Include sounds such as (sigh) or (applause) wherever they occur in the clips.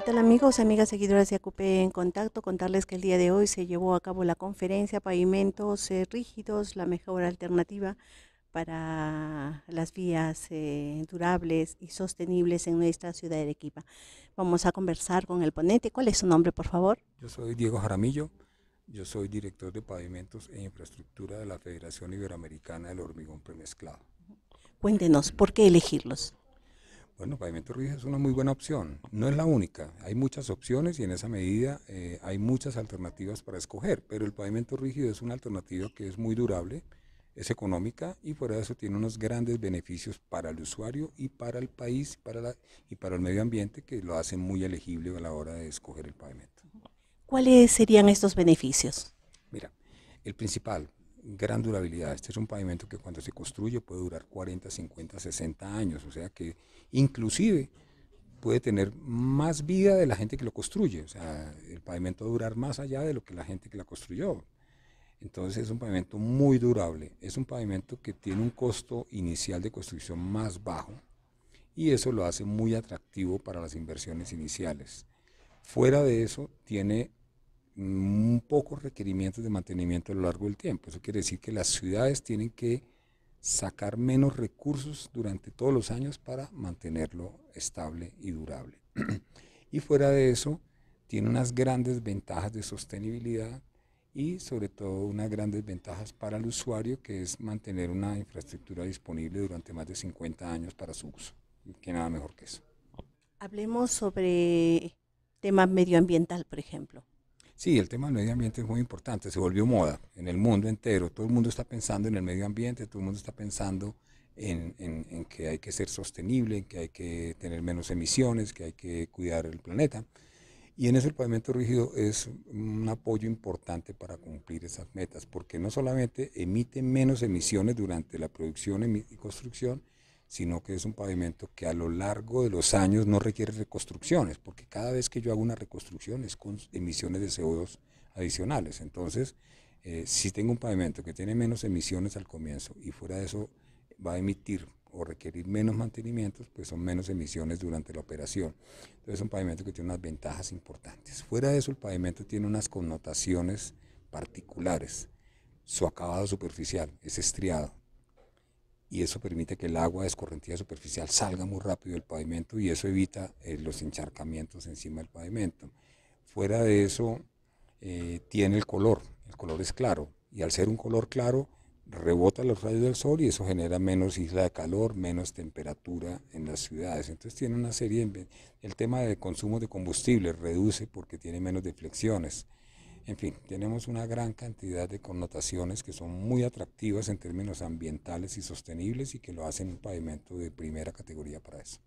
¿Qué tal amigos, amigas, seguidoras de ACUPE en contacto? Contarles que el día de hoy se llevó a cabo la conferencia Pavimentos eh, Rígidos, la mejor alternativa para las vías eh, durables y sostenibles en nuestra ciudad de Arequipa. Vamos a conversar con el ponente. ¿Cuál es su nombre, por favor? Yo soy Diego Jaramillo, yo soy director de Pavimentos e Infraestructura de la Federación Iberoamericana del Hormigón Premezclado. Cuéntenos, ¿por qué elegirlos? Bueno, pavimento rígido es una muy buena opción. No es la única. Hay muchas opciones y en esa medida eh, hay muchas alternativas para escoger, pero el pavimento rígido es una alternativa que es muy durable, es económica y por eso tiene unos grandes beneficios para el usuario y para el país y para el medio ambiente que lo hacen muy elegible a la hora de escoger el pavimento. ¿Cuáles serían estos beneficios? Mira, el principal, gran durabilidad. Este es un pavimento que cuando se construye puede durar 40, 50, 60 años, o sea que inclusive puede tener más vida de la gente que lo construye, o sea, el pavimento va durar más allá de lo que la gente que la construyó. Entonces es un pavimento muy durable, es un pavimento que tiene un costo inicial de construcción más bajo y eso lo hace muy atractivo para las inversiones iniciales. Fuera de eso, tiene un pocos requerimientos de mantenimiento a lo largo del tiempo. Eso quiere decir que las ciudades tienen que sacar menos recursos durante todos los años para mantenerlo estable y durable. (clears throat) y fuera de eso, tiene unas grandes ventajas de sostenibilidad y sobre todo unas grandes ventajas para el usuario, que es mantener una infraestructura disponible durante más de 50 años para su uso. Que nada mejor que eso. Hablemos sobre temas medioambiental, por ejemplo. Sí, el tema del medio ambiente es muy importante, se volvió moda en el mundo entero, todo el mundo está pensando en el medio ambiente, todo el mundo está pensando en, que hay que ser sostenible, en que hay que tener menos emisiones, que hay que cuidar el planeta. Y en eso el pavimento rígido es un apoyo importante para cumplir esas metas, porque no solamente emite menos emisiones durante la producción y construcción, sino que es un pavimento que a lo largo de los años no requiere reconstrucciones, porque cada vez que yo hago una reconstrucción es con emisiones de CO2 adicionales. Entonces, eh, si tengo un pavimento que tiene menos emisiones al comienzo y fuera de eso va a emitir o requerir menos mantenimientos, pues son menos emisiones durante la operación. Entonces es un pavimento que tiene unas ventajas importantes. Fuera de eso, el pavimento tiene unas connotaciones particulares. Su acabado superficial es estriado, y eso permite que el agua de escorrentía superficial salga muy rápido del pavimento y eso evita eh, los encharcamientos encima del pavimento. Fuera de eso, eh, tiene el color, el color es claro y al ser un color claro, rebota los rayos del sol y eso genera menos isla de calor, menos temperatura en las ciudades. Entonces tiene una serie, el tema de consumo de combustible reduce porque tiene menos deflexiones. En fin, tenemos una gran cantidad de connotaciones que son muy atractivas en términos ambientales y sostenibles y que lo hacen un pavimento de primera categoría para eso.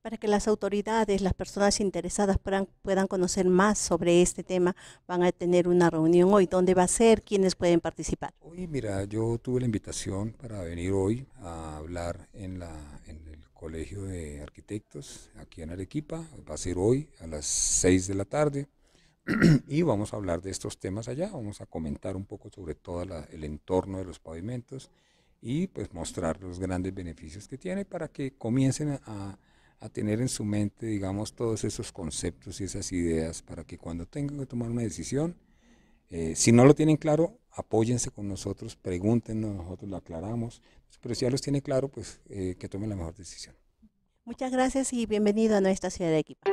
Para que las autoridades, las personas interesadas puedan, conocer más sobre este tema, van a tener una reunión hoy. ¿Dónde va a ser? ¿Quiénes pueden participar? Hoy, mira, yo tuve la invitación para venir hoy a hablar en, la, en el Colegio de Arquitectos aquí en Arequipa. Va a ser hoy a las 6 de la tarde. (clears throat) y vamos a hablar de estos temas allá, vamos a comentar un poco sobre todo el entorno de los pavimentos y pues mostrar los grandes beneficios que tiene para que comiencen a, tener en su mente, digamos, todos esos conceptos y esas ideas para que cuando tengan que tomar una decisión, eh, si no lo tienen claro, apóyense con nosotros, pregúntenos, nosotros lo aclaramos, pero si ya los tiene claro, pues eh, que tomen la mejor decisión. Muchas gracias y bienvenido a nuestra ciudad de Equipa.